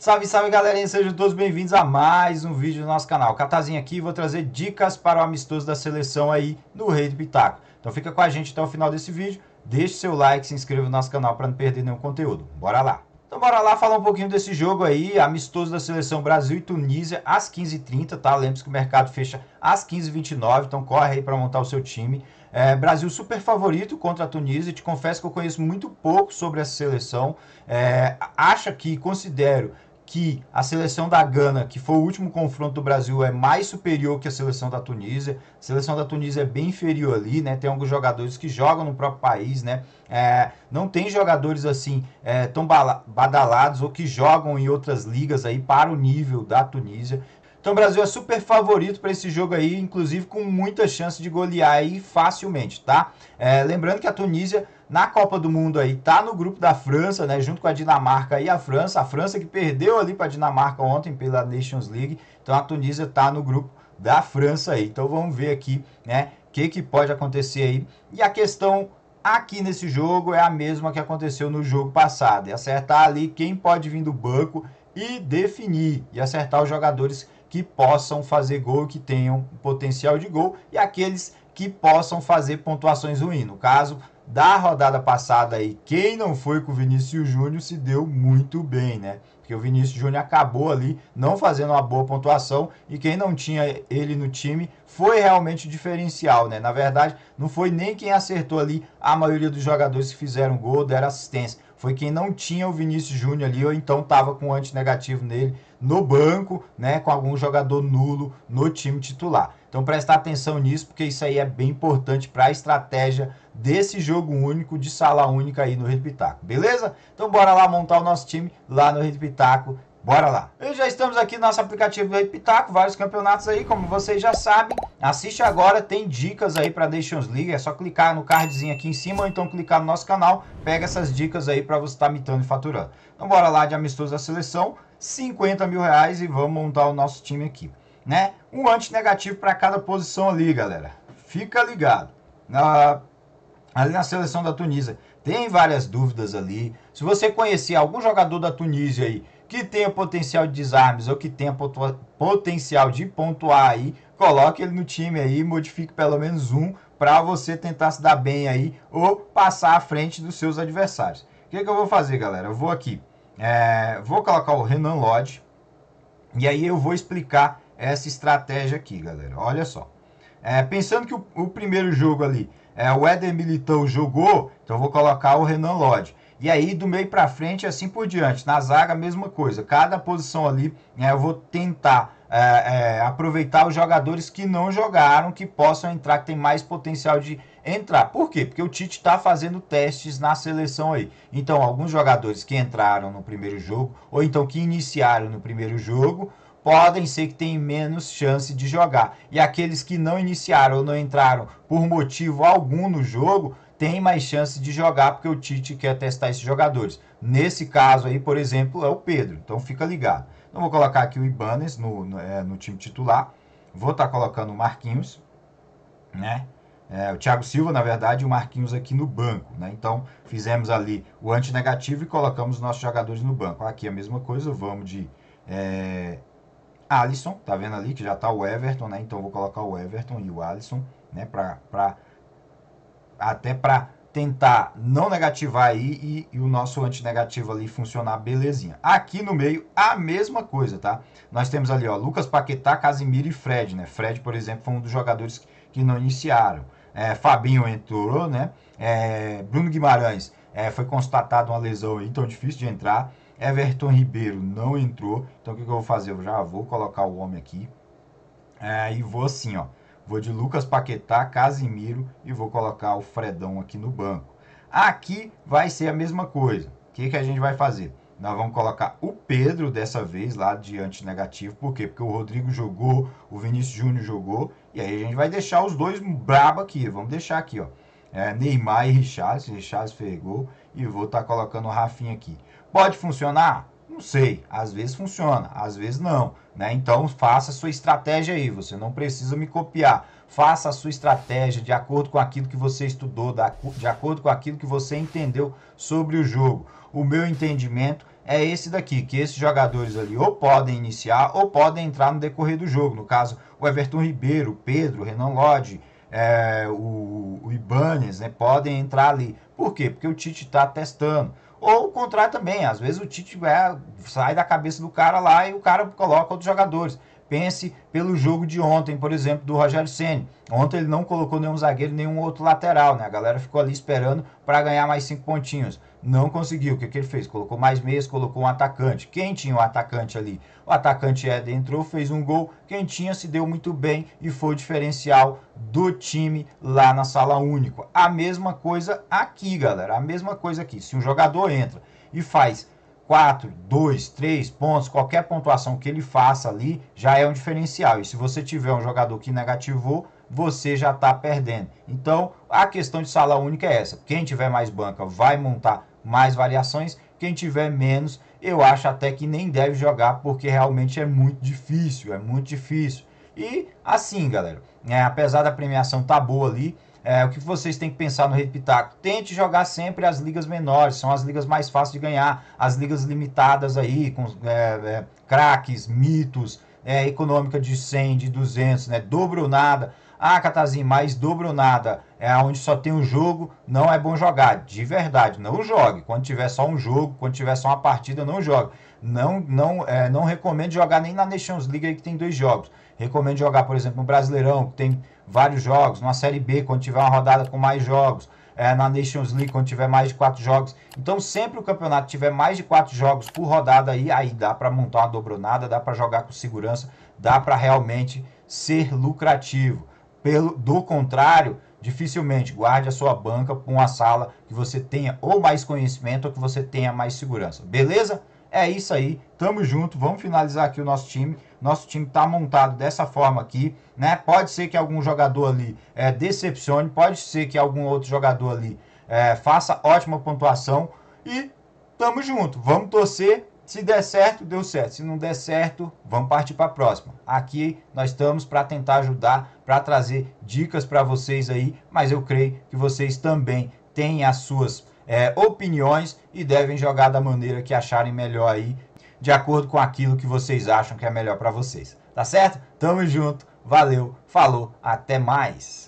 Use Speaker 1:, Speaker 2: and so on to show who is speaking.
Speaker 1: Salve, salve galerinha, sejam todos bem-vindos a mais um vídeo do nosso canal. Catazinho aqui, vou trazer dicas para o amistoso da seleção aí no Rei do Pitaco. Então fica com a gente até o final desse vídeo, deixe seu like, se inscreva no nosso canal para não perder nenhum conteúdo. Bora lá! Então bora lá falar um pouquinho desse jogo aí, amistoso da seleção Brasil e Tunísia às 15h30, tá? Lembre-se que o mercado fecha às 15h29, então corre aí para montar o seu time. É, Brasil super favorito contra a Tunísia. Te confesso que eu conheço muito pouco sobre essa seleção. É, acho que, considero que a seleção da Gana, que foi o último confronto do Brasil, é mais superior que a seleção da Tunísia. A seleção da Tunísia é bem inferior ali, né? Tem alguns jogadores que jogam no próprio país, né? É, não tem jogadores assim é, tão badalados ou que jogam em outras ligas aí para o nível da Tunísia. Então o Brasil é super favorito para esse jogo aí, inclusive com muita chance de golear aí facilmente, tá? É, lembrando que a Tunísia na Copa do Mundo aí, tá no grupo da França, né, junto com a Dinamarca e a França, a França que perdeu ali para a Dinamarca ontem pela Nations League. Então a Tunísia tá no grupo da França aí. Então vamos ver aqui, né, o que que pode acontecer aí. E a questão aqui nesse jogo é a mesma que aconteceu no jogo passado, é acertar ali quem pode vir do banco e definir e acertar os jogadores que possam fazer gol, que tenham potencial de gol e aqueles que possam fazer pontuações ruins. No caso, da rodada passada aí, quem não foi com o Vinícius Júnior se deu muito bem, né? Porque o Vinícius Júnior acabou ali não fazendo uma boa pontuação e quem não tinha ele no time foi realmente o diferencial, né? Na verdade, não foi nem quem acertou ali a maioria dos jogadores que fizeram gol, deram assistência. Foi quem não tinha o Vinícius Júnior ali ou então estava com um negativo nele no banco, né, com algum jogador nulo no time titular. Então prestar atenção nisso, porque isso aí é bem importante para a estratégia desse jogo único de sala única aí no Rede Pitaco, beleza? Então bora lá montar o nosso time lá no Rede Pitaco Bora lá. E já estamos aqui no nosso aplicativo do Pitaco, vários campeonatos aí, como vocês já sabem. Assiste agora, tem dicas aí para Nations League, é só clicar no cardzinho aqui em cima ou então clicar no nosso canal, pega essas dicas aí para você estar tá mitando e faturando. Então bora lá de amistoso da seleção, 50 mil reais e vamos montar o nosso time aqui, né? Um antinegativo para cada posição ali, galera. Fica ligado. Na... Ali na seleção da Tunísia, tem várias dúvidas ali. Se você conhecer algum jogador da Tunísia aí, que tenha potencial de desarmes ou que tenha potencial de pontuar aí, coloque ele no time aí, modifique pelo menos um para você tentar se dar bem aí ou passar à frente dos seus adversários. O que, que eu vou fazer, galera? Eu vou aqui, é, vou colocar o Renan Lodge e aí eu vou explicar essa estratégia aqui, galera. Olha só. É, pensando que o, o, primeiro jogo ali, é, o Éder Militão jogou, então eu vou colocar o Renan Lodge. E aí, do meio para frente, assim por diante. Na zaga, mesma coisa. Cada posição ali, né, eu vou tentar é, é, aproveitar os jogadores que não jogaram, que possam entrar, que tem mais potencial de entrar. Por quê? Porque o Tite está fazendo testes na seleção aí. Então, alguns jogadores que entraram no primeiro jogo, ou então que iniciaram no primeiro jogo, podem ser que tenham menos chance de jogar. E aqueles que não iniciaram ou não entraram por motivo algum no jogo, tem mais chance de jogar porque o Tite quer testar esses jogadores. Nesse caso aí, por exemplo, é o Pedro. Então fica ligado. Então vou colocar aqui o Ibanez no, no, é, no time titular. Vou estar tá colocando o Marquinhos, né? É, o Thiago Silva, na verdade, e o Marquinhos aqui no banco. Né? Então, fizemos ali o antinegativo e colocamos nossos jogadores no banco. Aqui a mesma coisa, vamos de é, Alisson, tá vendo ali que já está o Everton, né? Então, vou colocar o Everton e o Alisson, né? Para até para tentar não negativar aí e, e o nosso antinegativo ali funcionar belezinha. Aqui no meio, a mesma coisa, tá? Nós temos ali, ó, Lucas Paquetá, Casimiro e Fred, né? Fred, por exemplo, foi um dos jogadores que não iniciaram. É, Fabinho entrou, né? É, Bruno Guimarães é, foi constatada uma lesão aí, então difícil de entrar. Everton Ribeiro não entrou. Então o que, que eu vou fazer? Eu já vou colocar o homem aqui. É, e vou assim, ó. Vou de Lucas Paquetá, Casimiro e vou colocar o Fredão aqui no banco. Aqui vai ser a mesma coisa. O que, que a gente vai fazer? Nós vamos colocar o Pedro dessa vez lá diante negativo. Por quê? Porque o Rodrigo jogou, o Vinícius Júnior jogou. E aí a gente vai deixar os dois brabo aqui. Vamos deixar aqui, ó. É, Neymar e Richard. Richard fez gol. E vou estar tá colocando o Rafinha aqui. Pode funcionar? Não sei, às vezes funciona, às vezes não, né? Então faça a sua estratégia aí, você não precisa me copiar. Faça a sua estratégia de acordo com aquilo que você estudou, de acordo com aquilo que você entendeu sobre o jogo. O meu entendimento é esse daqui, que esses jogadores ali ou podem iniciar ou podem entrar no decorrer do jogo. No caso, o Everton Ribeiro, Pedro, Renan Lodge, é, o, o Ibanez, né, podem entrar ali. Por quê? Porque o Tite está testando. Ou o contrário também, às vezes o Tite é, sai da cabeça do cara lá e o cara coloca outros jogadores. Pense pelo jogo de ontem, por exemplo, do Rogério Ceni. Ontem ele não colocou nenhum zagueiro, nenhum outro lateral, né? A galera ficou ali esperando para ganhar mais cinco pontinhos. Não conseguiu. O que, que ele fez? Colocou mais meias, colocou um atacante. Quem tinha o um atacante ali? O atacante Éder entrou, fez um gol. Quem tinha se deu muito bem e foi o diferencial do time lá na sala única. A mesma coisa aqui, galera. A mesma coisa aqui. Se um jogador entra e faz 4, 2, 3 pontos, qualquer pontuação que ele faça ali já é um diferencial. E se você tiver um jogador que negativou, você já está perdendo. Então, a questão de sala única é essa. Quem tiver mais banca vai montar mais variações. Quem tiver menos, eu acho até que nem deve jogar, porque realmente é muito difícil, é muito difícil. E assim, galera, né, apesar da premiação tá boa ali, é, o que vocês têm que pensar no Rede Pitaco? Tente jogar sempre as ligas menores, são as ligas mais fáceis de ganhar, as ligas limitadas aí, com é, é, craques, mitos, é, econômica de 100, de 200, né? Dobro ou nada. Ah, Catarzinho, mas dobro nada. É onde só tem um jogo, não é bom jogar. De verdade, não jogue. Quando tiver só um jogo, quando tiver só uma partida, não jogue. Não, não, é, não recomendo jogar nem na Nations League que tem dois jogos. Recomendo jogar, por exemplo, no Brasileirão, que tem vários jogos, na Série B, quando tiver uma rodada com mais jogos, é, na Nations League, quando tiver mais de quatro jogos. Então, sempre o campeonato tiver mais de quatro jogos por rodada, aí, aí dá para montar uma dobronada, dá para jogar com segurança, dá para realmente ser lucrativo. Pelo, do contrário, dificilmente guarde a sua banca com uma sala que você tenha ou mais conhecimento ou que você tenha mais segurança. Beleza? É isso aí. Tamo junto. Vamos finalizar aqui o nosso time. Nosso time tá montado dessa forma aqui, né? Pode ser que algum jogador ali é, decepcione, pode ser que algum outro jogador ali é, faça ótima pontuação e tamo junto. Vamos torcer se der certo, deu certo. Se não der certo, vamos partir para a próxima. Aqui nós estamos para tentar ajudar, para trazer dicas para vocês aí, mas eu creio que vocês também têm as suas é, opiniões e devem jogar da maneira que acharem melhor aí, de acordo com aquilo que vocês acham que é melhor para vocês. Tá certo? Tamo junto, valeu, falou, até mais!